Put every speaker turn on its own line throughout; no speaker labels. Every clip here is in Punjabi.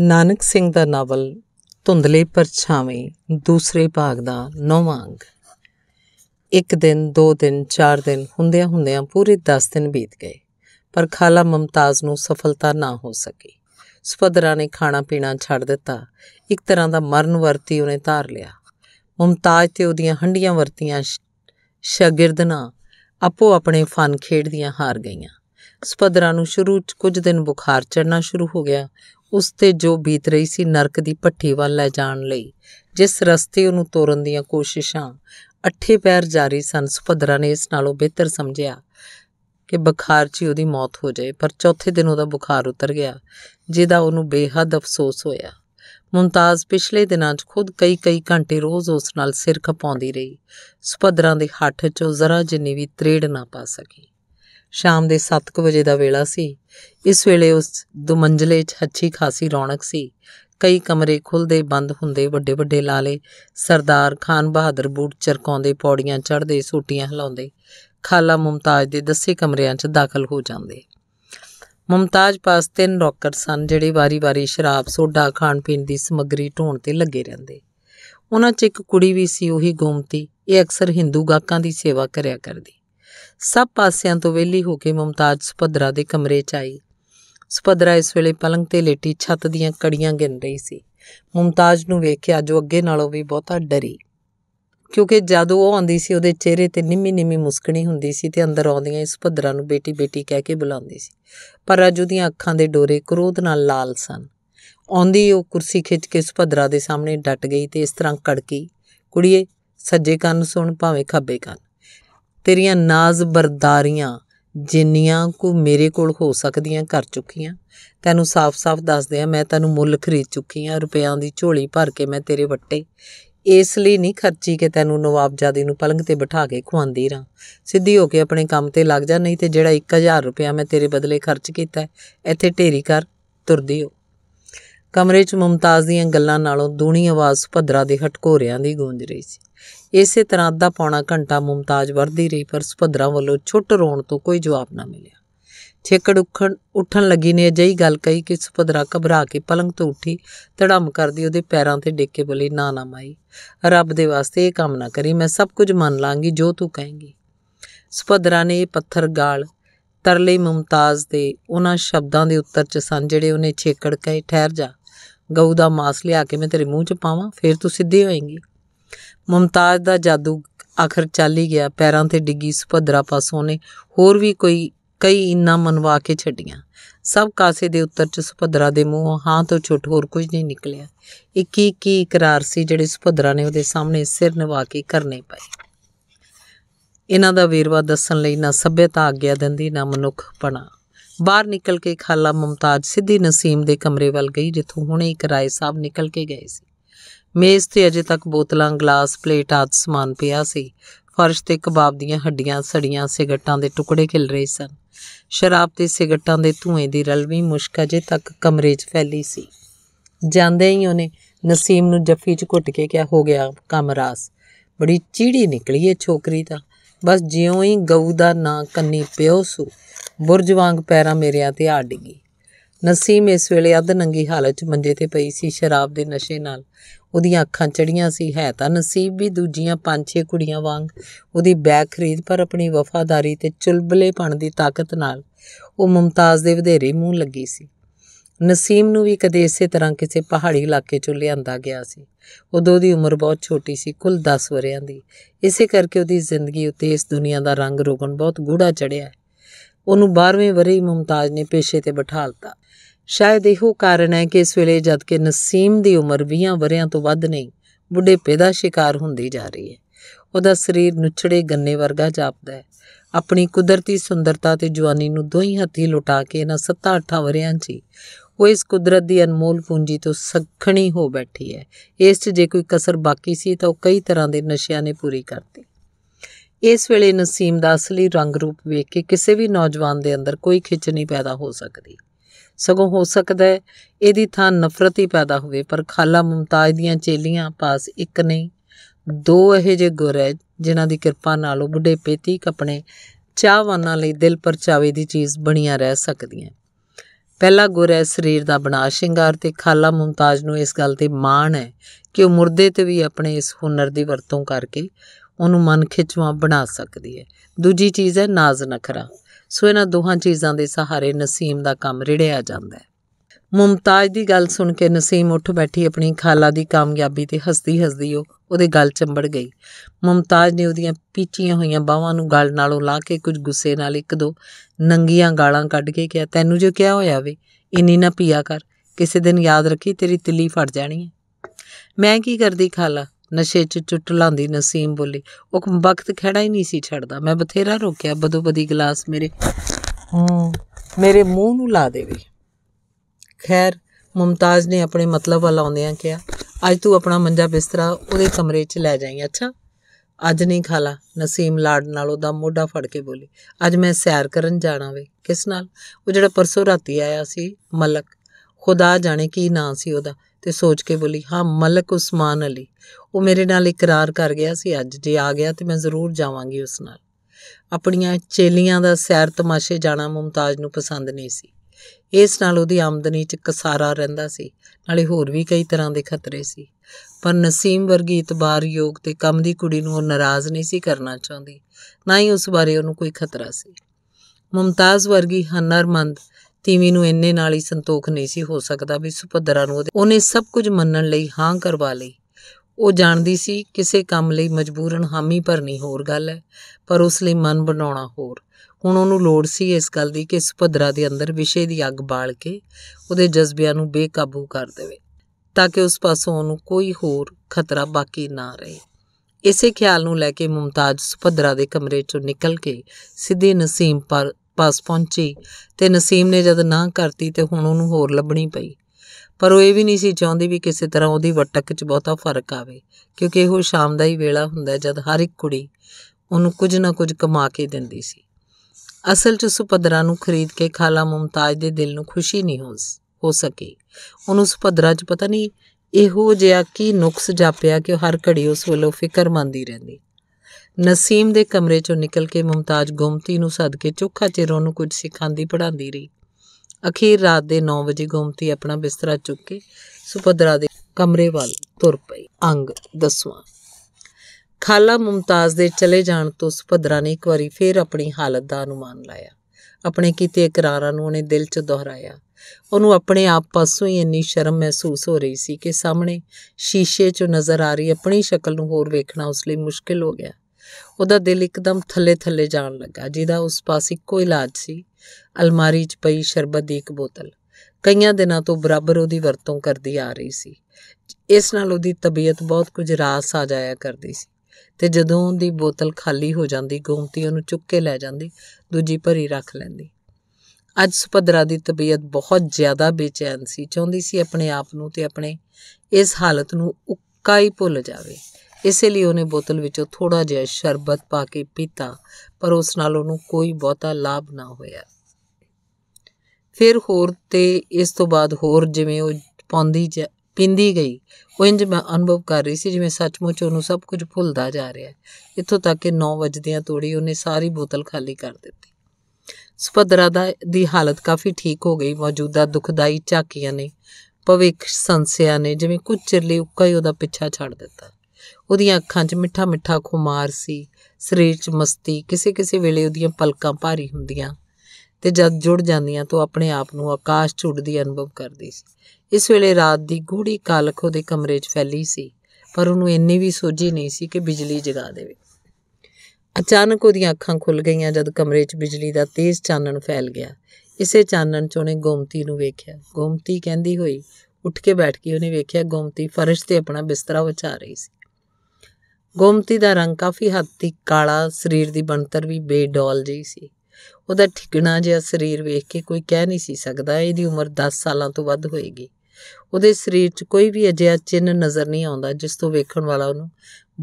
ਨਾਨਕ ਸਿੰਘ ਦਾ ਨਾਵਲ ਧੁੰਦਲੇ ਪਰਛਾਵੇਂ ਦੂਸਰੇ ਭਾਗ ਦਾ ਨੌਵਾਂ ਅੰਗ ਇੱਕ ਦਿਨ ਦੋ ਦਿਨ ਚਾਰ ਦਿਨ ਹੁੰਦਿਆਂ ਹੁੰਦਿਆਂ ਪੂਰੇ 10 ਦਿਨ ਬੀਤ ਗਏ ਪਰ ਖਾਲਾ ਮਮਤਾਜ਼ ਨੂੰ ਸਫਲਤਾ ਨਾ ਹੋ ਸਕੀ ਸਫਦਰਾ ਨੇ ਖਾਣਾ ਪੀਣਾ ਛੱਡ ਦਿੱਤਾ ਇੱਕ ਤਰ੍ਹਾਂ ਦਾ ਮਰਨ ਵਰਤੀ ਉਹਨੇ ਧਾਰ ਲਿਆ ਮਮਤਾਜ਼ ਤੇ ਉਹਦੀਆਂ ਹੰਡੀਆਂ ਵਰਤੀਆਂ ਸ਼ਾਗਿਰਦਨਾ ਆਪੋ ਆਪਣੇ ਫਨ ਖੇਡਦੀਆਂ ਹਾਰ ਗਈਆਂ ਸਪਦਰਾ ਨੂੰ ਸ਼ੁਰੂ ਚ ਕੁਝ ਦਿਨ ਬੁਖਾਰ ਚੜਨਾ ਸ਼ੁਰੂ ਹੋ ਗਿਆ ਉਸ ਤੇ ਜੋ ਬੀਤ ਰਹੀ ਸੀ ਨਰਕ ਦੀ ਭੱਠੀ ਵੱਲ ਲੈ ਜਾਣ ਲਈ ਜਿਸ ਰਸਤੇ ਉਹਨੂੰ ਤੋਰਨ ਦੀਆਂ ਕੋਸ਼ਿਸ਼ਾਂ ਅੱਠੇ ਪੈਰ ਜਾਰੀ ਸਨ ਸੁਭਦਰਾ ਨੇ ਇਸ ਨਾਲੋਂ ਬਿਹਤਰ ਸਮਝਿਆ ਕਿ ਬੁਖਾਰ 'ਚ ਉਹਦੀ ਮੌਤ ਹੋ ਜਾਏ ਪਰ ਚੌਥੇ ਦਿਨ ਉਹਦਾ ਬੁਖਾਰ ਉਤਰ ਗਿਆ ਜਿਹਦਾ ਉਹਨੂੰ ਬੇਹੱਦ ਅਫਸੋਸ ਹੋਇਆ ਮੁਮਤਾਜ਼ ਪਿਛਲੇ ਦਿਨਾਂ 'ਚ ਖੁਦ ਕਈ-ਕਈ ਘੰਟੇ ਰੋਜ਼ ਉਸ ਨਾਲ ਸਿਰ ਖਪਾਉਂਦੀ ਰਹੀ ਸੁਭਦਰਾ ਦੇ ਹੱਥ 'ਚੋਂ ਜ਼ਰਾ ਜਿੰਨੀ ਵੀ ਤਰੇੜ ਨਾ ਪਾ ਸਕੀ ਸ਼ਾਮ ਦੇ 7:00 ਵਜੇ ਦਾ ਵੇਲਾ ਸੀ ਇਸ ਵੇਲੇ ਉਸ ਦੁਮੰਜਲੇ 'ਚ ਅੱਛੀ ਖਾਸੀ ਰੌਣਕ ਸੀ ਕਈ ਕਮਰੇ ਖੁੱਲਦੇ ਬੰਦ ਹੁੰਦੇ ਵੱਡੇ ਵੱਡੇ ਲਾਲੇ ਸਰਦਾਰ ਖਾਨ ਬਹਾਦਰ ਬੂਟ ਚਰਕਾਉਂਦੇ ਪੌੜੀਆਂ ਚੜ੍ਹਦੇ ਸੋਟੀਆਂ ਹਿਲਾਉਂਦੇ ਖਾਲਾ ਮੁਮਤਾਜ਼ ਦੇ ਦੱਸੇ ਕਮਰਿਆਂ 'ਚ ਦਾਖਲ ਹੋ ਜਾਂਦੇ ਮੁਮਤਾਜ਼ ਪਾਸ ਤਿੰਨ ਰੌਕਰ ਸਨ ਜਿਹੜੇ ਵਾਰੀ-ਵਾਰੀ ਸ਼ਰਾਬ ਸੋਡਾ ਖਾਣ ਪੀਣ ਦੀ ਸਮੱਗਰੀ ਢੋਣ ਤੇ ਲੱਗੇ ਰਹਿੰਦੇ ਉਹਨਾਂ 'ਚ ਇੱਕ ਕੁੜੀ ਵੀ ਸੀ ਉਹੀ ਗੋਮਤੀ ਇਹ ਅਕਸਰ ਹਿੰਦੂ ਗਾਕਾਂ ਦੀ ਸੇਵਾ ਕਰਿਆ ਕਰਦੀ ਸਭ ਪਾਸਿਆਂ ਤੋਂ ਵਿਹਲੀ ਹੋ ਕੇ ਮੁਮਤਾਜ਼ ਸੁਪਦਰਾ ਦੇ ਕਮਰੇ 'ਚ ਆਈ ਸੁਪਦਰਾ ਇਸ ਵੇਲੇ ਪਲੰਗ ਤੇ ਲੇਟੀ ਛੱਤ ਦੀਆਂ ਕੜੀਆਂ ਗਿਣ ਰਹੀ ਸੀ ਮੁਮਤਾਜ਼ ਨੂੰ ਵੇਖਿਆ ਜੋ ਅੱਗੇ ਨਾਲੋਂ ਵੀ ਬਹੁਤਾ ਡਰੀ ਕਿਉਂਕਿ ਜਦੋਂ ਉਹ ਆਉਂਦੀ ਸੀ ਉਹਦੇ ਚਿਹਰੇ ਤੇ ਨਿੰਮੀ ਨਿੰਮੀ ਮੁਸਕਣੀ ਹੁੰਦੀ ਸੀ ਤੇ ਅੰਦਰ ਆਉਂਦੀਆਂ ਇਸ ਭਦਰਾ ਨੂੰ ਬੇਟੀ ਬੇਟੀ ਕਹਿ ਕੇ ਬੁਲਾਉਂਦੀ ਸੀ ਪਰ ਅੱਜ ਉਹਦੀਆਂ ਅੱਖਾਂ ਦੇ ਡੋਰੇ ਕਰੋਧ ਨਾਲ ਲਾਲ ਸਨ ਆਉਂਦੀ ਉਹ ਕੁਰਸੀ ਖਿੱਚ ਕੇ ਇਸ ਭਦਰਾ ਦੇ ਸਾਹਮਣੇ ਡਟ ਗਈ ਤੇ ਇਸ ਤਰ੍ਹਾਂ ਕੜਕੀ ਕੁੜੀਏ ਸੱਜੇ ਕੰਨ ਸੁਣ ਭਾਵੇਂ ਖੱਬੇ ਕੰਨ ਤੇਰੀਆਂ ਨਾਜ਼ ਬਰਦਾਰੀਆਂ ਜਿੰਨੀਆਂ ਕੋ ਮੇਰੇ ਕੋਲ ਹੋ ਸਕਦੀਆਂ ਕਰ ਚੁੱਕੀਆਂ ਤੈਨੂੰ ਸਾਫ਼-ਸਾਫ਼ ਦੱਸਦੇ ਆ ਮੈਂ ਤੈਨੂੰ ਮੁੱਲ ਖਰੀਦ ਚੁੱਕੀ ਆ ਰੁਪਿਆਂ ਦੀ ਝੋਲੀ ਭਰ ਕੇ ਮੈਂ ਤੇਰੇ ਵੱਟੇ ਇਸ ਲਈ ਨਹੀਂ ਖਰਚੀ ਕਿ ਤੈਨੂੰ ਨਵਾਬਜ਼ਾਦੇ ਨੂੰ ਪਲੰਘ ਤੇ ਬਿਠਾ ਕੇ ਖਵਾਉਂਦੀ ਰਾਂ ਸਿੱਧੀ ਹੋ ਕੇ ਆਪਣੇ ਕੰਮ ਤੇ ਲੱਗ ਜਾ ਨਹੀਂ ਤੇ ਜਿਹੜਾ 1000 ਰੁਪਿਆ ਮੈਂ ਤੇਰੇ ਬਦਲੇ ਖਰਚ ਕੀਤਾ ਇੱਥੇ ਢੇਰੀ ਕਰ ਤੁਰਦੀ ਹੋ ਕਮਰੇ 'ਚ ਮੁਮਤਾਜ਼ ਦੀਆਂ ਗੱਲਾਂ ਨਾਲੋਂ ਦੂਣੀ ਆਵਾਜ਼ ਭਦਰਾ ਦੇ ਹਟਕੋਰਿਆਂ ਦੀ ਗੂੰਜ ਰਹੀ ਸੀ ਇਸੇ ਤਰ੍ਹਾਂ ਅੱਧਾ ਪੌਣਾ ਘੰਟਾ ਮੁਮਤਾਜ਼ ਵਰਦੀ ਰਹੀ ਪਰ ਸੁਭਦਰਾ ਵੱਲੋਂ ਛੁੱਟ ਰੋਣ ਤੋਂ ਕੋਈ ਜਵਾਬ ਨਾ ਮਿਲਿਆ ਛੇਕੜ ਉੱਠਣ ਉੱਠਣ ਲੱਗੀ ਨੇ ਅਜਿਹੀ ਗੱਲ ਕਹੀ ਕਿ ਸੁਭਦਰਾ ਘਬਰਾ ਕੇ ਪਲੰਗ ਤੋਂ ਉੱਠੀ ਧੜਮ ਕਰਦੀ ਉਹਦੇ ਪੈਰਾਂ ਤੇ ਡਿੱਗ ਕੇ ਬੋਲੀ ਨਾ ਨਾ ਮਾਈ ਰੱਬ ਦੇ ਵਾਸਤੇ ਇਹ ਕੰਮ ਨਾ ਕਰੀ ਮੈਂ ਸਭ ਕੁਝ ਮੰਨ ਲਾਂਗੀ ਜੋ ਤੂੰ ਕਹੇਂਗੀ ਸੁਭਦਰਾ ਨੇ ਇਹ ਪੱਥਰ ਗਾਲ ਤਰਲੇ ਮੁਮਤਾਜ਼ ਦੇ ਉਹਨਾਂ ਸ਼ਬਦਾਂ ਦੇ ਉੱਤਰ ਚ ਸਨ ਜਿਹੜੇ ਉਹਨੇ ਛੇਕੜ ਕਹੇ ਠਹਿਰ ਜਾ ਗਊ ਦਾ ਮਾਸ ਲਿਆ ਕੇ ਮੈਂ ਤੇਰੇ ਮੂੰਹ 'ਚ ਪਾਵਾਂ ਫਿਰ ਤੂੰ ਸਿੱਧੀ ਹੋਏਂਗੀ ਮੁਮਤਾਜ਼ ਦਾ ਜਾਦੂ ਆਖਰ ਚੱਲ ਹੀ ਗਿਆ ਪੈਰਾਂ ਤੇ ਡਿੱਗੀ ਸੁਭਦਰਾ ਪਾਸੋਂ ਨੇ ਹੋਰ ਵੀ ਕੋਈ ਕਈ ਇੰਨਾ ਮਨਵਾ ਕੇ ਛੱਡੀਆਂ ਸਭ ਕਾਸੇ ਦੇ ਉੱਤਰ ਚ ਸੁਭਦਰਾ ਦੇ ਮੂੰਹੋਂ ਹਾਂ ਤੋਂ ਛੁੱਟ ਹੋਰ ਕੁਝ ਨਹੀਂ ਨਿਕਲਿਆ ਇੱਕ ਹੀ ਕੀ ਇਕਰਾਰ ਸੀ ਜਿਹੜੇ ਸੁਭਦਰਾ ਨੇ ਉਹਦੇ ਸਾਹਮਣੇ ਸਿਰ ਨਿਵਾ ਕੇ ਕਰਨੇ ਪਏ ਇਹਨਾਂ ਦਾ ਵੇਰਵਾ ਦੱਸਣ ਲਈ ਨਾ ਸਭਿਅਤਾ ਆਗਿਆ ਦਿੰਦੀ ਨਾ ਮਨੁੱਖ ਪਣਾ ਬਾਹਰ ਨਿਕਲ ਕੇ ਖਾਲਾ ਮਮਤਾਜ ਸਿੱਧੀ ਨਸੀਮ ਦੇ ਕਮਰੇ ਵੱਲ ਗਈ ਜਿੱਥੋਂ ਹੁਣੇ ਇੱਕ ਰਾਏ ਸਾਹਿਬ ਨਿਕਲ ਕੇ ਗਏ ਸੀ ਮੇਜ਼ ਤੇ ਅਜੇ ਤੱਕ ਬੋਤਲਾਂ ਗਲਾਸ ਪਲੇਟ ਆਦਿ ਸਮਾਨ ਪਿਆ ਸੀ ਫਰਸ਼ ਤੇ ਕਬਾਬ ਦੀਆਂ ਹੱਡੀਆਂ ਸੜੀਆਂ ਸਿਗਟਾਂ ਦੇ ਟੁਕੜੇ ਖਿਲ ਰਹੇ ਸਨ ਸ਼ਰਾਬ ਤੇ ਸਿਗਟਾਂ ਦੇ ਧੂਏ ਦੀ ਰਲਵੀਂ ਮੁਸ਼ਕ ਅਜੇ ਤੱਕ ਕਮਰੇ 'ਚ ਫੈਲੀ ਸੀ ਜਾਂਦੇ ਹੀ ਉਹਨੇ ਨਸੀਮ ਨੂੰ ਜੱਫੀ 'ਚ ਘੁੱਟ ਕੇ ਕਿਹਾ ਹੋ ਗਿਆ ਕਮਰਾਸ ਬੜੀ ਚੀੜੀ ਨਿਕਲੀ ਏ ਛੋਕਰੀ ਤਾਂ ਬਸ ਜਿਉਂ ਹੀ ਗਊ ਦਾ ਨਾਂ ਕੰਨੀ ਪਿਓ ਸੂ ਬੁਰਜ ਵਾਂਗ ਪੈਰਾਂ ਮੇਰਿਆਂ ਤੇ ਆ ਡਿੱਗੀ ਨਸੀਮ ਇਸ ਵੇਲੇ ਅੱਧ ਨੰਗੀ ਹਾਲਤ 'ਚ ਮੰਜੇ ਤੇ ਪਈ ਸੀ ਸ਼ਰਾਬ ਦੇ ਨਸ਼ੇ ਨਾਲ ਉਹਦੀਆਂ ਅੱਖਾਂ ਚੜੀਆਂ ਸੀ ਹੈ ਤਾਂ ਨਸੀਬ ਵੀ ਦੂਜੀਆਂ ਪੰਜ ਛੇ ਕੁੜੀਆਂ ਵਾਂਗ ਉਹਦੀ ਬੈਗ ਖਰੀਦ ਪਰ ਆਪਣੀ ਵਫਾਦਾਰੀ ਤੇ ਚੁਲਬਲੇਪਣ ਦੀ ਤਾਕਤ ਨਾਲ ਉਹ ਮਮਤਾਜ਼ ਦੇ ਵਧੇਰੇ ਮੂੰਹ ਲੱਗੀ ਸੀ ਨਸੀਮ ਨੂੰ ਵੀ ਕਦੇ ਇਸੇ ਤਰ੍ਹਾਂ ਕਿਸੇ ਪਹਾੜੀ ਇਲਾਕੇ ਚੋਂ ਲਿਆਂਦਾ ਗਿਆ ਸੀ ਉਦੋਂ ਦੀ ਉਮਰ ਬਹੁਤ ਛੋਟੀ ਸੀ ਕੁੱਲ 10 ਵਰਿਆਂ ਦੀ ਇਸੇ ਕਰਕੇ ਉਹਦੀ ਜ਼ਿੰਦਗੀ ਉੱਤੇ ਇਸ ਦੁਨੀਆ ਦਾ ਰੰਗ ਰੋਗਣ ਬਹੁਤ ਗੂੜਾ ਚੜਿਆ ਉਹਨੂੰ 12ਵੇਂ ਵਰੇ ਮਮਤਾਜ਼ ਨੇ ਪੇਸ਼ੇ ਤੇ ਬਿਠਾ ਲਤਾ ਸ਼ਾਇਦ ਇਹੋ ਕਾਰਨ ਹੈ ਕਿ ਇਸ ਵੇਲੇ ਜਦ ਕਿ ਨਸੀਮ ਦੀ ਉਮਰ 20 ਵਰਿਆਂ ਤੋਂ ਵੱਧ ਨਹੀਂ ਬੁੱਢੇ ਦਾ ਸ਼ਿਕਾਰ ਹੁੰਦੀ ਜਾ ਰਹੀ ਹੈ ਉਹਦਾ ਸਰੀਰ ਨੁਛੜੇ ਗੰਨੇ ਵਰਗਾ ਜਾਪਦਾ ਹੈ ਆਪਣੀ ਕੁਦਰਤੀ ਸੁੰਦਰਤਾ ਤੇ ਜਵਾਨੀ ਨੂੰ ਦੋਹੀ ਹੱਥੀ ਲੁਟਾ ਕੇ ਇਹਨਾਂ 7-8 ਵਰਿਆਂ 'ਚ ਉਹ ਇਸ ਕੁਦਰਤ ਦੀ ਅਨਮੋਲ ਪੂੰਜੀ ਤੋਂ ਸਖਣੀ ਹੋ ਬੈਠੀ ਹੈ ਇਸ 'ਚ ਜੇ ਕੋਈ ਕਸਰ ਬਾਕੀ ਸੀ ਤਾਂ ਉਹ ਕਈ ਤਰ੍ਹਾਂ ਦੇ ਨਸ਼ਿਆਂ ਨੇ ਪੂਰੀ ਕਰਤੀ ਇਸ ਵੇਲੇ ਨਸੀਮ ਦਾ ਅਸਲੀ ਰੰਗ ਰੂਪ ਵੇਖ ਕੇ ਕਿਸੇ ਵੀ ਨੌਜਵਾਨ ਦੇ ਅੰਦਰ ਕੋਈ ਖਿੱਚ ਨਹੀਂ ਪੈਦਾ ਹੋ ਸਕਦੀ ਸਗੋਂ ਹੋ ਸਕਦਾ ਹੈ ਇਹਦੀ ਥਾਂ ਨਫ਼ਰਤ ਹੀ ਪੈਦਾ ਹੋਵੇ ਪਰ ਖਾਲਾ ਮੁਮਤਾਜ਼ ਦੀਆਂ ਚੇਲੀਆਂ ਪਾਸ ਇੱਕ ਨਹੀਂ ਦੋ ਇਹੋ ਜਿਹੇ ਗੁਰ ਹੈ ਜਿਨ੍ਹਾਂ ਦੀ ਕਿਰਪਾ ਨਾਲ ਉਹ ਬੁੱਢੇ ਪੇਤੀ ਕਪਣੇ ਚਾਹਵਾਨਾਂ ਲਈ ਦਿਲ ਪਰਚਾਵੇ ਦੀ ਚੀਜ਼ ਬਣੀਆਂ ਰਹਿ ਸਕਦੀਆਂ ਪਹਿਲਾ ਗੁਰ ਹੈ ਸਰੀਰ ਦਾ ਬਣਾ ਸ਼ਿੰਗਾਰ ਤੇ ਖਾਲਾ ਮੁਮਤਾਜ਼ ਨੂੰ ਇਸ ਗੱਲ ਤੇ ਮਾਣ ਹੈ ਕਿ ਉਹ ਮੁਰਦੇ ਤੇ ਵੀ ਆਪਣੇ ਇਸ ਹੁਨਰ ਦੀ ਵਰਤੋਂ ਕਰਕੇ ਉਹਨੂੰ ਮਨ ਖਿੱਚਵਾ ਬਣਾ ਸਕਦੀ ਹੈ ਦੂਜੀ ਚੀਜ਼ ਹੈ ਨਾਜ਼ ਨਖਰਾ ਸੋ ਇਹਨਾਂ ਦੋਹਾਂ ਚੀਜ਼ਾਂ ਦੇ ਸਹਾਰੇ ਨਸੀਮ ਦਾ ਕੰਮ ਰਿੜਿਆ ਜਾਂਦਾ ਹੈ ਮੁਮਤਾਜ਼ ਦੀ ਗੱਲ ਸੁਣ ਕੇ ਨਸੀਮ ਉੱਠ ਬੈਠੀ ਆਪਣੀ ਖਾਲਾ ਦੀ ਕਾਮਯਾਬੀ ਤੇ ਹੱਸਦੀ ਹੱਸਦੀ ਉਹ ਉਹਦੇ ਗੱਲ ਚੰਬੜ ਗਈ ਮੁਮਤਾਜ਼ ਨੇ ਉਹਦੀਆਂ ਪੀਚੀਆਂ ਹੋਈਆਂ ਬਾਹਾਂ ਨੂੰ ਗਲ ਨਾਲੋਂ ਲਾ ਕੇ ਕੁਝ ਗੁੱਸੇ ਨਾਲ ਇੱਕ ਦੋ ਨੰਗੀਆਂ ਗਾਲਾਂ ਕੱਢ ਕੇ ਕਿਹਾ ਤੈਨੂੰ ਜੋ ਕਿਹਾ ਹੋਇਆ ਵੇ ਇੰਨੀ ਨਾ ਪੀਆ ਕਰ ਕਿਸੇ ਦਿਨ ਯਾਦ ਰੱਖੀ ਤੇਰੀ ਤਿੱਲੀ ਫੜ ਜਾਣੀ ਹੈ ਮੈਂ ਕੀ ਕਰਦੀ ਖਾਲਾ ਨਸ਼ੇ 'ਚ ਲਾਂਦੀ ਨਸੀਮ ਬੋਲੀ ਉਹ ਵਕਤ ਖੜਾ ਹੀ ਨਹੀਂ ਸੀ ਛੱਡਦਾ ਮੈਂ ਬਥੇਰਾ ਰੋਕਿਆ ਬਦੋ ਬਦੀ ਗਲਾਸ ਮੇਰੇ ਮੇਰੇ ਮੂੰਹ ਨੂੰ ਲਾ ਦੇਵੇ ਖੈਰ ਮੁਮਤਾਜ਼ ਨੇ ਆਪਣੇ ਮਤਲਬ ਵੱਲ ਆਉਂਦਿਆਂ ਕਿਹਾ ਅੱਜ ਤੂੰ ਆਪਣਾ ਮੰਜਾ ਬਿਸਤਰਾ ਉਹਦੇ ਕਮਰੇ 'ਚ ਲੈ ਜਾਈਂ ਅੱਛਾ ਅੱਜ ਨਹੀਂ ਖਾਲਾ ਨਸੀਮ ਲਾੜ ਨਾਲ ਉਹਦਾ ਮੋਢਾ ਫੜ ਕੇ ਬੋਲੀ ਅੱਜ ਮੈਂ ਸੈਰ ਕਰਨ ਜਾਣਾ ਵੇ ਕਿਸ ਨਾਲ ਉਹ ਜਿਹੜਾ ਪਰਸੋਂ ਰਾਤੀ ਆਇਆ ਸੀ ਮਲਕ ਖੁਦਾ ਜਾਣੇ ਕੀ ਨਾਂ ਸੀ ਉਹਦਾ ਤੇ ਸੋਚ ਕੇ ਬੋਲੀ ਹਾਂ ਮਲਕ ਉਸਮਾਨ ਅਲੀ ਉਹ ਮੇਰੇ ਨਾਲ ਇਕਰਾਰ ਕਰ ਗਿਆ ਸੀ ਅੱਜ ਜੇ ਆ ਗਿਆ ਤੇ ਮੈਂ ਜ਼ਰੂਰ ਜਾਵਾਂਗੀ ਉਸ ਨਾਲ ਆਪਣੀਆਂ ਚੇਲੀਆਂ ਦਾ ਸੈਰ ਤਮਾਸ਼ੇ ਜਾਣਾ ਮੁਮਤਾਜ਼ ਨੂੰ ਪਸੰਦ ਨਹੀਂ ਸੀ ਇਸ ਨਾਲ ਉਹਦੀ ਆਮਦਨੀ 'ਚ ਕਸਾਰਾ ਰਹਿੰਦਾ ਸੀ ਨਾਲੇ ਹੋਰ ਵੀ ਕਈ ਤਰ੍ਹਾਂ ਦੇ ਖਤਰੇ ਸੀ ਪਰ ਨਸੀਮ ਵਰਗੀ ਇਤਬਾਰਯੋਗ ਤੇ ਕੰਮ ਦੀ ਕੁੜੀ ਨੂੰ ਉਹ ਨਾਰਾਜ਼ ਨਹੀਂ ਸੀ ਕਰਨਾ ਚਾਹੁੰਦੀ ਨਾ ਹੀ ਉਸ ਬਾਰੇ ਉਹਨੂੰ ਕੋਈ ਖਤਰਾ ਸੀ ਮੁਮਤਾਜ਼ ਵਰਗੀ ਹਨਰਮੰਦ ਤੀਵੀ ਨੂੰ ਇੰਨੇ ਨਾਲ ਹੀ ਸੰਤੋਖ ਨਹੀਂ ਸੀ ਹੋ ਸਕਦਾ ਵੀ ਸੁਭਦਰਾ ਨੂੰ ਉਹਨੇ ਸਭ ਕੁਝ ਮੰਨਣ ਲਈ ਹਾਂ ਕਰਵਾ ਲਈ ਉਹ ਜਾਣਦੀ ਸੀ ਕਿਸੇ ਕੰਮ ਲਈ ਮਜਬੂਰਨ ਹਾਮੀ ਭਰਨੀ ਹੋਰ ਗੱਲ ਹੈ ਪਰ ਉਸ ਲਈ ਮਨ ਬਣਾਉਣਾ ਹੋਰ ਹੁਣ ਉਹਨੂੰ ਲੋੜ ਸੀ ਇਸ ਗੱਲ ਦੀ ਕਿ ਸੁਭਦਰਾ ਦੇ ਅੰਦਰ ਵਿਸ਼ੇ ਦੀ ਅੱਗ ਬਾਲ ਕੇ ਉਹਦੇ ਜਜ਼ਬਿਆਂ ਨੂੰ ਬੇਕਾਬੂ ਕਰ ਦੇਵੇ ਤਾਂ ਕਿ ਉਸ ਪਾਸੋਂ ਉਹਨੂੰ ਕੋਈ ਹੋਰ ਖਤਰਾ ਬਾਕੀ ਨਾ ਰਹੇ ਇਸੇ ਖਿਆਲ ਨੂੰ ਲੈ ਕੇ ਮੁਮਤਾਜ਼ ਸੁਭਦਰਾ ਦੇ ਕਮਰੇ ਚੋਂ ਨਿਕਲ ਕੇ ਸਿੱਧੇ ਨਸੀਮ ਪਰ ਪਾਸ ਪਹੁੰਚੀ ਤੇ ਨਸੀਮ ਨੇ ਜਦ ਨਾ ਕਰਤੀ ਤੇ ਹੁਣ ਉਹਨੂੰ ਹੋਰ ਲੱਭਣੀ ਪਈ ਪਰ ਉਹ ਇਹ ਵੀ ਨਹੀਂ ਸੀ ਚਾਹੁੰਦੀ ਵੀ ਕਿਸੇ ਤਰ੍ਹਾਂ ਉਹਦੀ ਵਟਕ 'ਚ ਬਹੁਤਾ ਫਰਕ ਆਵੇ ਕਿਉਂਕਿ ਇਹੋ ਸ਼ਾਮ ਦਾ ਹੀ ਵੇਲਾ ਹੁੰਦਾ ਜਦ ਹਰ ਇੱਕ ਕੁੜੀ ਉਹਨੂੰ ਕੁਝ ਨਾ ਕੁਝ ਕਮਾ ਕੇ ਦਿੰਦੀ ਸੀ ਅਸਲ 'ਚ ਸੁਪਦਰਾ ਨੂੰ ਖਰੀਦ ਕੇ ਖਾਲਾ ਮੁਮਤਾਜ਼ ਦੇ ਦਿਲ ਨੂੰ ਖੁਸ਼ੀ ਨਹੀਂ ਹੋ ਸਕੀ ਉਹਨੂੰ ਸੁਪਦਰਾ 'ਚ ਪਤਾ ਨਹੀਂ ਇਹੋ ਜਿਹਾ ਕੀ ਨੁਕਸ ਜਾਪਿਆ ਕਿ ਹਰ ਘੜੀ ਉਸ ਵੱਲੋਂ ਫਿਕਰਮੰਦੀ ਰਹਿੰਦੀ ਨਸੀਮ ਦੇ ਕਮਰੇ ਚੋਂ ਨਿਕਲ ਕੇ ਮੁਮਤਾਜ਼ ਗੋਮਤੀ ਨੂੰ ਸੱਦ ਕੇ ਚੋਖਾ ਚਿਰ ਉਹਨੂੰ ਕੁਝ ਸਿਖਾਉਂਦੀ ਪੜਾਉਂਦੀ ਰਹੀ ਅਖੀਰ ਰਾਤ ਦੇ 9 ਵਜੇ ਗੋਮਤੀ ਆਪਣਾ ਬਿਸਤਰਾ ਚੁੱਕ ਕੇ ਸੁਪਦਰਾ ਦੇ ਕਮਰੇ ਵੱਲ ਤੁਰ ਪਈ ਅੰਗ ਦਸਵਾਂ ਖਾਲਾ ਮੁਮਤਾਜ਼ ਦੇ ਚਲੇ ਜਾਣ ਤੋਂ ਸੁਪਦਰਾ ਨੇ ਇੱਕ ਵਾਰੀ ਫੇਰ ਆਪਣੀ ਹਾਲਤ ਦਾ ਅਨੁਮਾਨ ਲਾਇਆ ਆਪਣੇ ਕੀਤੇ ਇਕਰਾਰਾਂ ਨੂੰ ਉਹਨੇ ਦਿਲ 'ਚ ਦੁਹਰਾਇਆ ਉਹਨੂੰ ਆਪਣੇ ਆਪ ਪਾਸੋਂ ਹੀ ਇੰਨੀ ਸ਼ਰਮ ਮਹਿਸੂਸ ਹੋ ਰਹੀ ਸੀ ਕਿ ਸਾਹਮਣੇ ਸ਼ੀਸ਼ੇ 'ਚੋਂ ਨਜ਼ਰ ਆ ਰਹੀ ਆਪਣੀ ਸ਼ਕਲ ਨੂੰ ਹੋਰ ਵੇਖਣਾ ਉਸ ਲਈ ਮੁਸ਼ਕਿਲ ਹੋ ਗਿਆ ਉਹਦਾ ਦਿਲ ਇੱਕਦਮ ਥੱਲੇ-ਥੱਲੇ ਜਾਣ ਲੱਗਾ ਜਿਹਦਾ ਉਸ ਪਾਸ ਇੱਕੋ ਇਲਾਜ ਸੀ ਅਲਮਾਰੀ 'ਚ ਪਈ ਸ਼ਰਬਤ ਦੀ ਇੱਕ ਬੋਤਲ ਕਈਆਂ ਦਿਨਾਂ ਤੋਂ ਬਰਾਬਰ ਉਹਦੀ ਵਰਤੋਂ ਕਰਦੀ ਆ ਰਹੀ ਸੀ ਇਸ ਨਾਲ ਉਹਦੀ ਤਬੀਅਤ ਬਹੁਤ ਕੁਝ ਰਾਸ ਆ ਜਾਇਆ ਕਰਦੀ ਸੀ ਤੇ ਜਦੋਂ ਦੀ ਬੋਤਲ ਖਾਲੀ ਹੋ ਜਾਂਦੀ ਗੋਮਤੀ ਉਹਨੂੰ ਚੁੱਕ ਕੇ ਲੈ ਜਾਂਦੀ ਦੂਜੀ ਭਰੀ ਰੱਖ ਲੈਂਦੀ ਅੱਜ ਸੁਪਦਰਾ ਦੀ ਤਬੀਅਤ ਬਹੁਤ ਜ਼ਿਆਦਾ ਬੇਚੈਨ ਸੀ ਚਾਹੁੰਦੀ ਸੀ ਆਪਣੇ ਆਪ ਨੂੰ ਤੇ ਆਪਣੇ ਇਸ ਹਾਲਤ ਨੂੰ ਉੱਕਾ ਹੀ ਭੁੱਲ ਜਾਵੇ ਇਸੇ ਲਈ ਉਹਨੇ ਬੋਤਲ ਵਿੱਚੋਂ ਥੋੜਾ ਜਿਹਾ ਸ਼ਰਬਤ ਪਾ ਕੇ ਪੀਤਾ ਪਰ ਉਸ ਨਾਲ ਉਹਨੂੰ ਕੋਈ ਬਹੁਤਾ ਲਾਭ ਨਾ ਹੋਇਆ ਫਿਰ ਹੋਰ ਤੇ ਇਸ ਤੋਂ ਬਾਅਦ ਹੋਰ ਜਿਵੇਂ ਉਹ ਪੌਂਦੀ ਪਿੰਦੀ ਗਈ ਉਹ ਇੰਜ ਮੈਂ ਅਨੁਭਵ ਕਰ ਰਹੀ ਸੀ ਜਿਵੇਂ ਸੱਚਮੁੱਚ ਉਹਨੂੰ ਸਭ ਕੁਝ ਭੁੱਲਦਾ ਜਾ ਰਿਹਾ ਹੈ ਇੱਥੋਂ ਤੱਕ ਕਿ 9 ਵਜਦਿਆਂ ਤੋੜੀ ਉਹਨੇ ਸਾਰੀ ਬੋਤਲ ਖਾਲੀ ਕਰ ਦਿੱਤੀ ਸੁਭਦਰਾ ਦਾ ਦੀ ਹਾਲਤ ਕਾਫੀ ਠੀਕ ਹੋ ਗਈ ਮੌਜੂਦਾ ਦੁਖਦਾਈ ਝਾਕੀਆਂ ਨੇ ਭਵਿੱਖ ਸੰਸਿਆ ਨੇ ਜਿਵੇਂ ਕੁਝ ਚਿਰ ਲਈ ਉੱਕਾ ਹੀ ਉਹਦਾ ਪਿੱਛਾ ਛੱਡ ਦਿੱਤਾ ਉਹਦੀਆਂ ਅੱਖਾਂ 'ਚ ਮਿੱਠਾ-ਮਿੱਠਾ ਖੁਮਾਰ ਸੀ ਸਰੀਰ 'ਚ ਮਸਤੀ ਕਿਸੇ-ਕਿਸੇ ਵੇਲੇ ਉਹਦੀਆਂ ਪਲਕਾਂ ਭਾਰੀ ਹੁੰਦੀਆਂ ਤੇ ਜਦ ਜੁੜ ਜਾਂਦੀਆਂ ਤਾਂ ਆਪਣੇ ਆਪ ਨੂੰ ਆਕਾਸ਼ ਛੁੱਟਦੀ ਅਨੁਭਵ ਕਰਦੀ ਸੀ ਇਸ ਵੇਲੇ ਰਾਤ ਦੀ ਗੂੜੀ ਕਾਲਖ ਉਹਦੇ ਕਮਰੇ 'ਚ ਫੈਲੀ ਸੀ ਪਰ ਉਹਨੂੰ ਇੰਨੀ ਵੀ ਸੋਝੀ ਨਹੀਂ ਸੀ ਕਿ ਬਿਜਲੀ ਜਗਾ ਦੇਵੇ ਅਚਾਨਕ ਉਹਦੀਆਂ ਅੱਖਾਂ ਖੁੱਲ ਗਈਆਂ ਜਦ ਕਮਰੇ 'ਚ ਬਿਜਲੀ ਦਾ ਤੇਜ਼ ਚਾਨਣ ਫੈਲ ਗਿਆ ਇਸੇ ਚਾਨਣ 'ਚ ਉਹਨੇ ਗੋਮਤੀ ਨੂੰ ਵੇਖਿਆ ਗੋਮਤੀ ਕਹਿੰਦੀ ਹੋਈ ਉੱਠ ਕੇ ਬੈਠ ਕੇ ਉਹਨੇ ਵੇਖਿਆ ਗੋਮਤੀ ਫਰਸ਼ ਤੇ ਆਪਣਾ ਬਿਸਤਰਾ ਵਿਛਾ ਰਹੀ ਸੀ ਗੋਮਤੀ ਦਾ ਰੰਗ ਕਾਫੀ ਹੱਦ ਤੱਕ ਕਾਲਾ ਸਰੀਰ ਦੀ ਬਣਤਰ ਵੀ ਬੇਡੋਲ ਜਿਹੀ ਸੀ ਉਹਦਾ ਠਿਕਣਾ ਜਿਹਾ ਸਰੀਰ ਵੇਖ ਕੇ ਕੋਈ ਕਹਿ ਨਹੀਂ ਸੀ ਸਕਦਾ ਇਹਦੀ ਉਮਰ 10 ਸਾਲਾਂ ਤੋਂ ਵੱਧ ਹੋਏਗੀ ਉਹਦੇ ਸਰੀਰ 'ਚ ਕੋਈ ਵੀ ਅਜਿਹਾ ਚਿੰਨ ਨਜ਼ਰ ਨਹੀਂ ਆਉਂਦਾ ਜਿਸ ਤੋਂ ਵੇਖਣ ਵਾਲਾ ਉਹਨੂੰ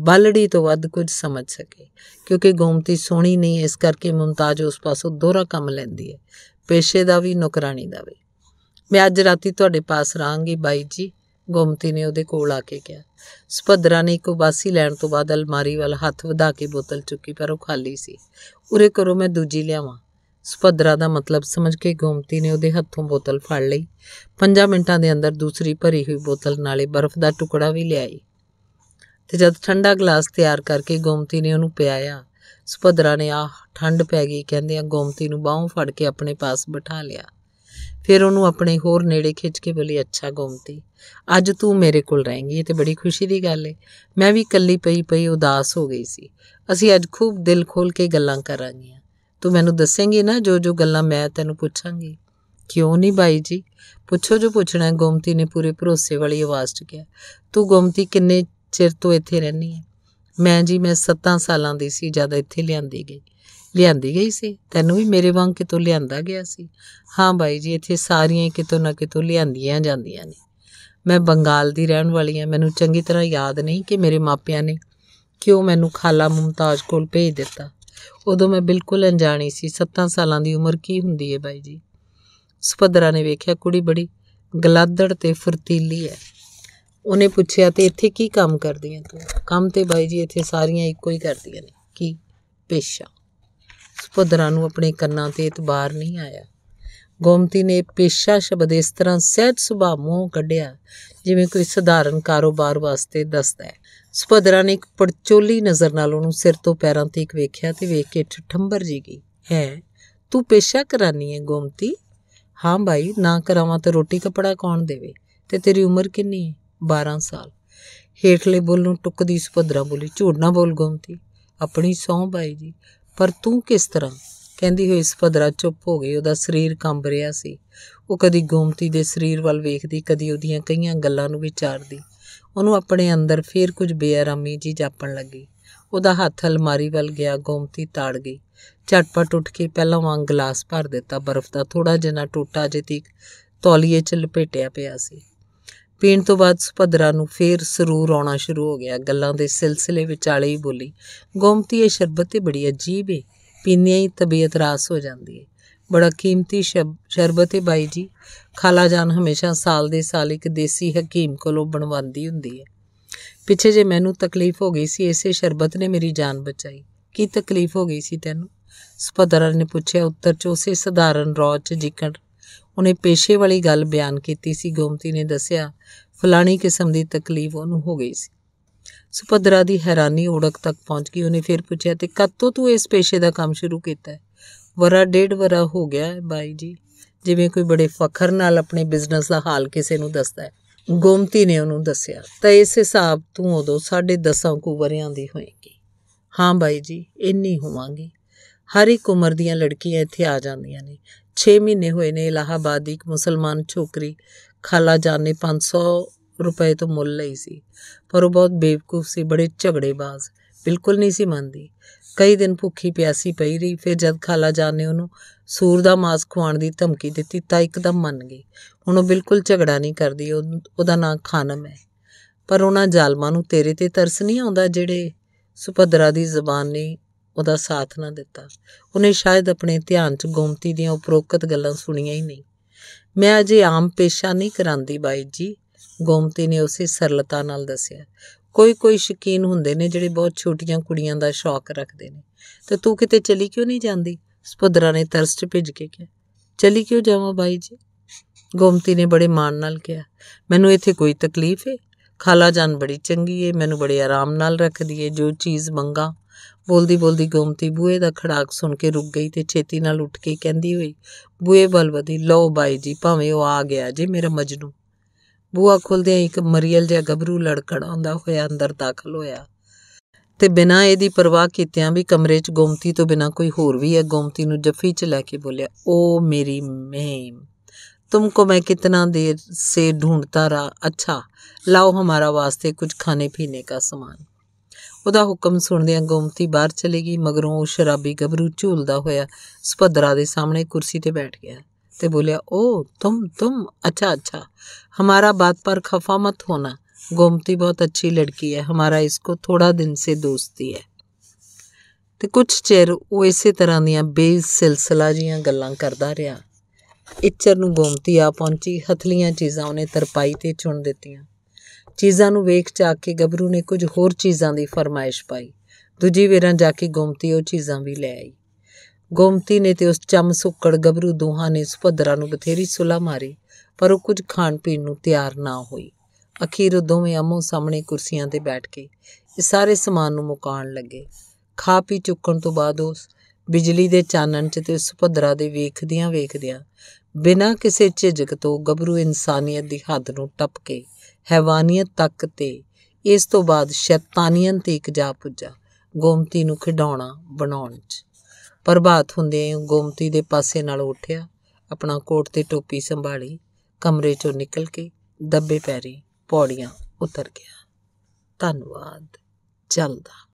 ਬਲੜੀ ਤੋਂ ਵੱਧ ਕੁਝ ਸਮਝ ਸਕੇ ਕਿਉਂਕਿ ਗੋਮਤੀ ਸੋਹਣੀ ਨਹੀਂ ਇਸ ਕਰਕੇ ਮੁਮਤਾਜ਼ ਉਸ ਪਾਸੋਂ ਦੋਹਰਾ ਕੰਮ ਲੈਂਦੀ ਹੈ ਪੇਸ਼ੇ ਦਾ ਵੀ ਨੁਕਰਾਨੀ ਦਾ ਵੀ ਮੈਂ ਅੱਜ ਰਾਤੀ ਤੁਹਾਡੇ ਪਾਸ ਰਾਂਗੀ ਬਾਈ ਜੀ ਗੋਮਤੀ ਨੇ ਉਹਦੇ ਕੋਲ ਆ ਕੇ ਕਿਹਾ ਸੁਭਦਰਾ ਨੇ ਇੱਕ ਉਬਾਸੀ ਲੈਣ ਤੋਂ ਬਾਅਦ ਅਲਮਾਰੀ ਵੱਲ ਹੱਥ ਵਧਾ ਕੇ ਬੋਤਲ ਚੁੱਕੀ ਪਰ ਉਹ ਖਾਲੀ ਸੀ ਉਰੇ ਕਰੋ ਮੈਂ ਦੂਜੀ ਲਿਆਵਾਂ ਸੁਭਦਰਾ ਦਾ ਮਤਲਬ ਸਮਝ ਕੇ ਗੋਮਤੀ ਨੇ ਉਹਦੇ ਹੱਥੋਂ ਬੋਤਲ ਫੜ ਲਈ 5 ਮਿੰਟਾਂ ਦੇ ਅੰਦਰ ਦੂਸਰੀ ਭਰੀ ਹੋਈ ਬੋਤਲ ਨਾਲੇ ਬਰਫ਼ ਦਾ ਟੁਕੜਾ ਵੀ ਲਿਆਈ ਤੇ ਜਦ ਠੰਡਾ ਗਲਾਸ ਤਿਆਰ ਕਰਕੇ ਗੋਮਤੀ ਨੇ ਉਹਨੂੰ ਪਿਆਇਆ ਸੁਭਦਰਾ ਨੇ ਆ ਠੰਡ ਪੈ ਗਈ ਕਹਿੰਦੇ ਆ ਗੋਮਤੀ ਨੂੰ ਬਾਹੋਂ ਫੜ ਕੇ ਆਪਣੇ ਪਾਸ ਬਿਠਾ ਲਿਆ ਫਿਰ ਉਹਨੂੰ ਆਪਣੇ ਹੋਰ ਨੇੜੇ ਖਿੱਚ ਕੇ ਬੋਲੀ ਅੱਛਾ ਗੋਮਤੀ ਅੱਜ ਤੂੰ ਮੇਰੇ ਕੋਲ ਰਹੇਂਗੀ ਇਹ ਤੇ ਬੜੀ ਖੁਸ਼ੀ ਦੀ ਗੱਲ ਹੈ ਮੈਂ ਵੀ ਇਕੱਲੀ ਪਈ ਪਈ ਉਦਾਸ ਹੋ ਗਈ ਸੀ ਅਸੀਂ ਅੱਜ ਖੂਬ ਦਿਲ ਖੋਲ ਕੇ ਗੱਲਾਂ ਕਰਾਂਗੇ ਤੂੰ ਮੈਨੂੰ ਦੱਸੇਂਗੀ ਨਾ ਜੋ ਜੋ ਗੱਲਾਂ ਮੈਂ ਤੈਨੂੰ ਪੁੱਛਾਂਗੀ ਕਿਉਂ ਨਹੀਂ ਬਾਈ ਜੀ ਪੁੱਛੋ ਜੋ ਪੁੱਛਣਾ ਹੈ ਗੋਮਤੀ ਨੇ ਪੂਰੇ ਭਰੋਸੇ ਵਾਲੀ ਆਵਾਜ਼ 'ਚ ਕਿਹਾ ਤੂੰ ਗੋਮਤੀ ਕਿੰਨੇ ਚਿਰ ਤੋਂ ਇੱਥੇ ਰਹਿਨੀ ਹੈ ਮੈਂ ਜੀ ਮੈਂ 7 ਸਾਲਾਂ ਦੀ ਸੀ ਜਦ ਇੱਥੇ ਲਿਆਂਦੀ ਗਈ ਲਿਆਂਦੀ ਗਈ ਸੀ ਤੈਨੂੰ ਵੀ ਮੇਰੇ ਵਾਂਗ ਕਿਤੋਂ ਲਿਆਂਦਾ ਗਿਆ ਸੀ ਹਾਂ ਬਾਈ ਜੀ ਇੱਥੇ ਸਾਰੀਆਂ ਕਿਤੋਂ ਨਾ ਕਿਤੋਂ ਲਿਆਂਦੀਆਂ ਜਾਂਦੀਆਂ ਨੇ ਮੈਂ ਬੰਗਾਲ ਦੀ ਰਹਿਣ ਵਾਲੀ ਹਾਂ ਮੈਨੂੰ ਚੰਗੀ ਤਰ੍ਹਾਂ ਯਾਦ ਨਹੀਂ ਕਿ ਮੇਰੇ ਮਾਪਿਆਂ ਨੇ ਕਿਉਂ ਮੈਨੂੰ ਖਾਲਾ ਮੁਮਤਾਜ਼ ਕੋਲ ਭੇਜ ਦਿੱਤਾ ਉਦੋਂ ਮੈਂ ਬਿਲਕੁਲ ਅਣਜਾਣੀ ਸੀ 7 ਸਾਲਾਂ ਦੀ ਉਮਰ ਕੀ ਹੁੰਦੀ ਹੈ ਬਾਈ ਜੀ ਸੁਪਦਰਾ ਨੇ ਵੇਖਿਆ ਕੁੜੀ ਬੜੀ ਗਲਾਦੜ ਤੇ ਫਰਤੀਲੀ ਹੈ ਉਹਨੇ ਪੁੱਛਿਆ ਤੇ ਇੱਥੇ ਕੀ ਕੰਮ ਕਰਦੀਆਂ ਤੂੰ ਕੰਮ ਤੇ ਬਾਈ ਜੀ ਇੱਥੇ ਸਾਰੀਆਂ ਇੱਕੋ ਹੀ ਕਰਦੀਆਂ ਨੇ ਕੀ ਪੇਸ਼ਾ ਸੁਭਦਰਾ ਨੂੰ ਆਪਣੇ ਕੰਨਾਂ ਤੇ ਇਤਬਾਰ ਨਹੀਂ ਆਇਆ ਗੋਮਤੀ ਨੇ ਪੇਸ਼ਾ ਸ਼ਬਦ ਇਸ ਤਰ੍ਹਾਂ ਸਹਿਜ ਸੁਭਾਅ ਮੂੰਹ ਕੱਢਿਆ ਜਿਵੇਂ ਕੋਈ ਸਧਾਰਨ ਕਾਰੋਬਾਰ ਵਾਸਤੇ ਦੱਸਦਾ ਹੈ ਸੁਭਦਰਾ ਨੇ ਇੱਕ ਪਰਚੋਲੀ ਨਜ਼ਰ ਨਾਲ ਉਹਨੂੰ ਸਿਰ ਤੋਂ ਪੈਰਾਂ ਤੱਕ ਵੇਖਿਆ ਤੇ ਵੇਖ ਕੇ ਠੰਬਰ ਜੀ ਗਈ ਹੈ ਤੂੰ ਪੇਸ਼ਾ ਕਰਾਨੀ ਹੈ ਗੋਮਤੀ ਹਾਂ ਭਾਈ ਨਾ ਕਰਾਵਾਂ ਤਾਂ ਰੋਟੀ ਕਪੜਾ ਕੌਣ ਦੇਵੇ ਤੇ ਤੇਰੀ ਉਮਰ ਕਿੰਨੀ ਹੈ 12 ਸਾਲ ਹੇਠਲੇ ਬੋਲ ਨੂੰ ਟੁੱਕਦੀ ਸੁਭਦਰਾ ਬੋਲੀ ਝੂਠ ਨਾ ਬੋਲ ਗੋਮਤੀ ਆਪਣੀ ਸੌਂ ਭਾਈ ਜੀ ਪਰ ਤੂੰ ਕਿਸ ਤਰ੍ਹਾਂ ਕਹਿੰਦੀ ਹੋਈ ਫਦਰਾ ਚੁੱਪ ਹੋ ਗਈ ਉਹਦਾ ਸਰੀਰ ਕੰਬ ਰਿਹਾ ਸੀ ਉਹ ਕਦੀ ਗੋਮਤੀ ਦੇ ਸਰੀਰ ਵੱਲ ਵੇਖਦੀ ਕਦੀ ਉਹਦੀਆਂ ਕਈਆਂ ਗੱਲਾਂ ਨੂੰ ਵਿਚਾਰਦੀ ਉਹਨੂੰ ਆਪਣੇ ਅੰਦਰ ਫੇਰ ਕੁਝ ਬੇਆਰਾਮੀ ਜੀ ਜਾਪਣ ਲੱਗੀ ਉਹਦਾ ਹੱਥ ਅਲਮਾਰੀ ਵੱਲ ਗਿਆ ਗੋਮਤੀ ਤਾੜ ਗਈ ਝਟਪਟ ਉੱਠ ਕੇ ਪਹਿਲਾਂ ਵਾਂਗ ਗਲਾਸ ਭਰ ਦਿੱਤਾ ਬਰਫ਼ ਦਾ ਥੋੜਾ ਜਿਹਾ ਟੋਟਾ ਜਿਤੀ ਤੀਕ ਤੌਲੀਏ 'ਚ ਲਪੇਟਿਆ ਪਿਆ ਸੀ ਪੀਣ ਤੋਂ ਬਾਅਦ ਸੁਭਦਰਾ ਨੂੰ ਫੇਰ ਸਰੂਰ ਆਉਣਾ ਸ਼ੁਰੂ ਹੋ ਗਿਆ ਗੱਲਾਂ ਦੇ ਸਿਲਸਿਲੇ ਵਿਚਾਲੇ ਹੀ ਬੋਲੀ ਗੋਮਤੀ ਇਹ ਸ਼ਰਬਤ ਤੇ ਬੜੀ ਅਜੀਬ ਹੈ ਪੀਂਦਿਆਂ ਹੀ ਤਬੀਅਤ ਰਾਸ ਹੋ ਜਾਂਦੀ ਏ ਬੜਾ ਕੀਮਤੀ ਸ਼ਰਬਤ ਹੈ ਬਾਈ ਜੀ ਖਾਲਾ ਜਾਨ ਹਮੇਸ਼ਾ ਸਾਲ ਦੇ ਸਾਲ ਇੱਕ ਦੇਸੀ ਹਕੀਮ ਕੋਲੋਂ ਬਣਵਾਉਂਦੀ ਹੁੰਦੀ ਏ ਪਿੱਛੇ ਜੇ ਮੈਨੂੰ ਤਕਲੀਫ ਹੋ ਗਈ ਸੀ ਇਸੇ ਸ਼ਰਬਤ ਨੇ ਮੇਰੀ ਜਾਨ ਬਚਾਈ ਕੀ ਤਕਲੀਫ ਹੋ ਗਈ ਸੀ ਤੈਨੂੰ ਸੁਭਦਰਾ ਨੇ ਪੁੱਛਿਆ ਉੱਤਰ ਚ ਉਸੇ ਸਧਾਰਨ ਰੌਚ ਜਿਕਣ ਉਹਨੇ ਪੇਸ਼ੇ ਵਾਲੀ ਗੱਲ ਬਿਆਨ ਕੀਤੀ ਸੀ ਗੋਮਤੀ ਨੇ ਦੱਸਿਆ ਫਲਾਣੀ ਕਿਸਮ ਦੀ ਤਕਲੀਫ ਉਹਨੂੰ ਹੋ ਗਈ ਸੀ ਸੁਪਦਰਾ ਦੀ ਹੈਰਾਨੀ ਓੜਕ ਤੱਕ ਪਹੁੰਚ ਗਈ ਉਹਨੇ ਫਿਰ ਪੁੱਛਿਆ ਤੇ ਕਦ ਤੋਂ ਤੂੰ ਇਸ ਪੇਸ਼ੇ ਦਾ ਕੰਮ ਸ਼ੁਰੂ ਕੀਤਾ ਵਰਾ ਡੇਢ ਵਰਾ ਹੋ ਗਿਆ ਬਾਈ ਜੀ ਜਿਵੇਂ ਕੋਈ ਬੜੇ ਫਖਰ ਨਾਲ ਆਪਣੇ ਬਿਜ਼ਨਸ ਦਾ ਹਾਲ ਕਿਸੇ ਨੂੰ ਦੱਸਦਾ ਹੈ ਗੋਮਤੀ ਨੇ ਉਹਨੂੰ ਦੱਸਿਆ ਤਾਂ ਇਸ ਹਿਸਾਬ ਤੂੰ ਉਦੋਂ 10.5 ਕੁ ਵਰਿਆਂ ਦੀ ਹੋਏਗੀ ਹਾਂ ਬਾਈ ਜੀ ਇੰਨੀ ਹੋਵਾਂਗੀ ਹਰ ਇੱਕ ਉਮਰ ਦੀਆਂ ਲੜਕੀਆਂ ਇੱਥੇ ਆ ਜਾਂਦੀਆਂ ਨੇ 6 ਮਹੀਨੇ ਹੋਏ ਨੇ ਇਲਾਹਾਬਾਦ ਦੀ ਇੱਕ ਮੁਸਲਮਾਨ ਛੋਕਰੀ ਖਾਲਾ ਜਾਨ ਨੇ 500 ਰੁਪਏ ਤੋਂ ਮੁੱਲ ਲਈ ਸੀ ਪਰ ਉਹ ਬਹੁਤ ਬੇਵਕੂਫ ਸੀ ਬੜੇ ਝਗੜੇਬਾਜ਼ ਬਿਲਕੁਲ ਨਹੀਂ ਸੀ ਮੰਨਦੀ ਕਈ ਦਿਨ ਭੁੱਖੀ ਪਿਆਸੀ ਪਈ ਰਹੀ ਫਿਰ ਜਦ ਖਾਲਾ ਜਾਨ ਨੇ ਉਹਨੂੰ ਸੂਰ ਦਾ ਮਾਸ ਖਵਾਉਣ ਦੀ ਧਮਕੀ ਦਿੱਤੀ ਤਾਂ ਇੱਕਦਮ ਮੰਨ ਗਈ ਹੁਣ ਉਹ ਬਿਲਕੁਲ ਝਗੜਾ ਨਹੀਂ ਕਰਦੀ ਉਹਦਾ ਨਾਂ ਖਾਨਮ ਹੈ ਪਰ ਉਹਨਾਂ ਜ਼ਾਲਮਾਂ ਨੂੰ ਤੇਰੇ ਤੇ ਤਰਸ ਨਹੀਂ ਆਉਂਦਾ ਜਿਹੜੇ ਸੁਪਦਰਾ ਦੀ ਜ਼ਬਾਨ ਨੇ ਉਹਦਾ ਸਾਥ ਨਾ ਦਿੱਤਾ ਉਹਨੇ ਸ਼ਾਇਦ ਆਪਣੇ ਧਿਆਨ 'ਚ ਗੋਮਤੀ ਦੀਆਂ ਉਪਰੋਕਤ ਗੱਲਾਂ ਸੁਣੀਆਂ ਹੀ ਨਹੀਂ ਮੈਂ ਅਜੇ ਆਮ ਪੇਸ਼ਾ ਨਹੀਂ ਕਰਾਂਦੀ ਬਾਈ ਜੀ ਗੋਮਤੀ ਨੇ ਉਸੇ ਸਰਲਤਾ ਨਾਲ ਦੱਸਿਆ ਕੋਈ ਕੋਈ ਸ਼ਕੀਨ ਹੁੰਦੇ ਨੇ ਜਿਹੜੇ ਬਹੁਤ ਛੋਟੀਆਂ ਕੁੜੀਆਂ ਦਾ ਸ਼ੌਕ ਰੱਖਦੇ ਨੇ ਤੇ ਤੂੰ ਕਿਤੇ ਚਲੀ ਕਿਉਂ ਨਹੀਂ ਜਾਂਦੀ ਸੁਪੁੱਦਰਾ ਨੇ ਤਰਸ 'ਚ ਭਿੱਜ ਕੇ ਕਿਹਾ ਚਲੀ ਕਿਉਂ ਜਾਵਾਂ ਬਾਈ ਜੀ ਗੋਮਤੀ ਨੇ ਬੜੇ ਮਾਣ ਨਾਲ ਕਿਹਾ ਮੈਨੂੰ ਇੱਥੇ ਕੋਈ ਤਕਲੀਫ ਹੈ ਖਾਲਾ ਜਾਨ ਬੜੀ ਚੰਗੀ ਏ ਮੈਨੂੰ ਬੜੇ ਆਰਾਮ ਨਾਲ ਰੱਖਦੀ ਏ ਜੋ ਚੀਜ਼ ਮੰਗਾ ਬੋਲਦੀ ਬੋਲਦੀ ਗੋਮਤੀ ਬੂਏ ਦਾ ਖੜਾਕ ਸੁਣ ਕੇ ਰੁਕ ਗਈ ਤੇ ਛੇਤੀ ਨਾਲ ਉੱਠ ਕੇ ਕਹਿੰਦੀ ਹੋਈ ਬੂਏ ਬਲਵਦੀ ਲਓ ਬਾਈ ਜੀ ਭਾਵੇਂ ਉਹ ਆ ਗਿਆ ਜੇ ਮੇਰਾ ਮਜਨੂ ਬੂਆ ਖੁੱਲਦੇ ਇੱਕ ਮਰੀਅਲ ਜਿਹਾ ਲੜਕੜ ਲੜਕੜਾਉਂਦਾ ਹੋਇਆ ਅੰਦਰ ਦਾਖਲ ਹੋਇਆ ਤੇ ਬਿਨਾਂ ਇਹਦੀ ਪਰਵਾਹ ਕੀਤਿਆਂ ਵੀ ਕਮਰੇ 'ਚ ਗੋਮਤੀ ਤੋਂ ਬਿਨਾਂ ਕੋਈ ਹੋਰ ਵੀ ਹੈ ਗੋਮਤੀ ਨੂੰ ਜੱਫੀ 'ਚ ਲੈ ਕੇ ਬੋਲਿਆ ਓ ਮੇਰੀ ਮਹਿਮ ਕੋ ਮੈਂ ਕਿਤਨਾ ਦੇਰ ਸੇ ਢੂੰਡਤਾ ਰਹਾ ਅੱਛਾ ਲਾਓ ਹਮਾਰਾ ਵਾਸਤੇ ਕੁਝ ਖਾਣੇ ਪੀਣੇ ਦਾ ਸਮਾਨ ਉਹਦਾ ਹੁਕਮ ਸੁਣਦਿਆਂ ਗੋਮਤੀ ਬਾਹਰ ਚਲੀ ਗਈ ਮਗਰੋਂ ਉਹ ਸ਼ਰਾਬੀ ਗਬਰੂ ਝੂਲਦਾ ਹੋਇਆ ਸੁਭਦਰਾ ਦੇ ਸਾਹਮਣੇ ਕੁਰਸੀ ਤੇ ਬੈਠ ਗਿਆ ਤੇ ਬੋਲਿਆ ਓ ਤੁਮ ਤੁਮ ਅੱਛਾ ਅੱਛਾ ਹਮਾਰਾ ਬਾਤ ਪਰ ਖਫਾ ਮਤ ਹੋਣਾ ਬਹੁਤ बहुत अच्छी लड़की ਹਮਾਰਾ ਇਸ ਕੋ ਥੋੜਾ ਦਿਨ ਸੇ ਦੋਸਤੀ ਹੈ ਤੇ ਕੁਛ ਚਿਰ ਉਹ ਇਸੇ ਤਰ੍ਹਾਂ ਦੀਆਂ ਬੇਸਿਲਸਿਲਾ ਜੀਆਂ ਗੱਲਾਂ ਕਰਦਾ ਰਿਹਾ ਇੱਚਰ ਨੂੰ ਗੋਮਤੀ ਆ ਪਹੁੰਚੀ ਹਥਲੀਆਂ ਚੀਜ਼ਾਂ ਉਹਨੇ ਤਰਪਾਈ ਤੇ ਚੁਣ ਦਿੱਤੀਆਂ ਚੀਜ਼ਾਂ ਨੂੰ ਵੇਖ ਚਾ ਕੇ ਗੱਭਰੂ ਨੇ ਕੁਝ ਹੋਰ ਚੀਜ਼ਾਂ ਦੀ ਫਰਮਾਇਸ਼ ਪਾਈ ਦੂਜੀ ਵੇਰਾਂ ਜਾ ਕੇ ਗੋਮਤੀ ਉਹ ਚੀਜ਼ਾਂ ਵੀ ਲੈ ਆਈ ਗੋਮਤੀ ਨੇ ਤੇ ਉਸ ਚੰਮ ਸੁੱਕੜ ਗੱਭਰੂ ਦੋਹਾਂ ਨੇ ਸੁਭਦਰਾ ਨੂੰ ਬਥੇਰੀ ਸੁਲਾ ਮਾਰੀ ਪਰ ਉਹ ਕੁਝ ਖਾਣ ਪੀਣ ਨੂੰ ਤਿਆਰ ਨਾ ਹੋਈ ਅਖੀਰ ਉਹ ਦੋਵੇਂ ਅਮੋ ਸਾਹਮਣੇ ਕੁਰਸੀਆਂ ਤੇ ਬੈਠ ਕੇ ਇਹ ਸਾਰੇ ਸਮਾਨ ਨੂੰ ਮੁਕਾਣ ਲੱਗੇ ਖਾ ਪੀ ਚੁੱਕਣ ਤੋਂ ਬਾਅਦ ਉਸ ਬਿਜਲੀ ਦੇ ਚਾਨਣ 'ਚ ਤੇ ਸੁਭਦਰਾ ਦੇ ਵੇਖਦਿਆਂ ਵੇਖਦਿਆਂ ਬਿਨਾਂ ਕਿਸੇ ਝਿਜਕ ਤੋਂ ਗੱਭਰੂ ਇਨਸਾਨੀਅਤ ਦੀ ਹੱਦ ਨੂੰ ਟੱਪ ਕੇ ਹੈਵਾਨੀਅਤ ਤੱਕ ਤੇ ਇਸ ਤੋਂ ਬਾਅਦ ਸ਼ੈਤਾਨੀਅਨ ਤੇ ਇੱਕ ਜਾ ਪੁੱਜਾ ਗੋਮਤੀ ਨੂੰ ਖਿਡਾਉਣਾ ਬਣਾਉਣ 'ਚ ਪ੍ਰਭਾਤ ਹੁੰਦੇ ਗੋਮਤੀ ਦੇ ਪਾਸੇ ਨਾਲ ਉੱਠਿਆ ਆਪਣਾ ਕੋਟ ਤੇ ਟੋਪੀ ਸੰਭਾਲੀ ਕਮਰੇ 'ਚੋਂ ਨਿਕਲ ਕੇ ਦੱਬੇ ਪੈਰੀ ਪੌੜੀਆਂ ਉਤਰ ਗਿਆ ਧੰਨਵਾਦ ਚੱਲਦਾ